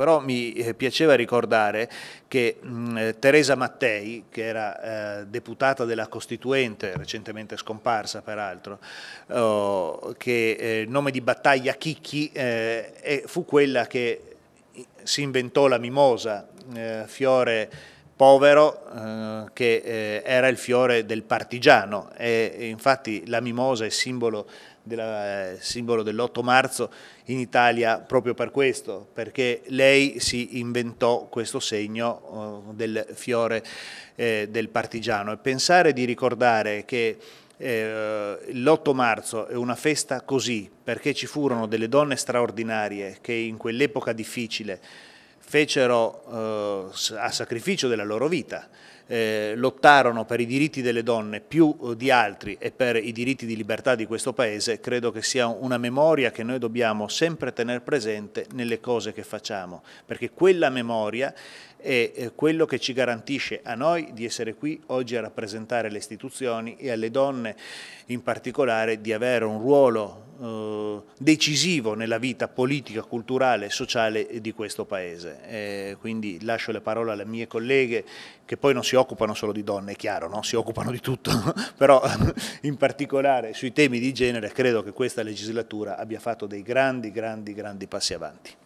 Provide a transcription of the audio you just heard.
Però mi eh, piaceva ricordare che mh, mm, eh, Teresa Mattei, che era eh, deputata della Costituente, recentemente scomparsa peraltro, oh, che eh, nome di battaglia Chicchi eh, fu quella che eh, si inventò la mimosa, fiore povero eh, che eh, era il fiore del partigiano e, infatti la mimosa è simbolo eh, simbolo dell'8 marzo in Italia proprio per questo, perché lei si inventò questo segno eh, del fiore eh, del partigiano e pensare di ricordare che l'8 marzo è una festa così perché ci furono delle donne straordinarie che in quell'epoca difficile fecero eh, a sacrificio della loro vita, eh, lottarono per i diritti delle donne più eh, di altri e per i diritti di libertà di questo Paese, credo che sia una memoria che noi dobbiamo sempre tenere presente nelle cose che facciamo, perché quella memoria è eh, quello che ci garantisce a noi di essere qui oggi a rappresentare le istituzioni e alle donne in particolare di avere un ruolo eh, decisivo nella vita politica, culturale e sociale di questo Paese. Eh, quindi lascio le parole alle mie colleghe che poi non si occupano solo di donne, è chiaro, no? si occupano di tutto, però in particolare sui temi di genere credo che questa legislatura abbia fatto dei grandi, grandi, grandi passi avanti.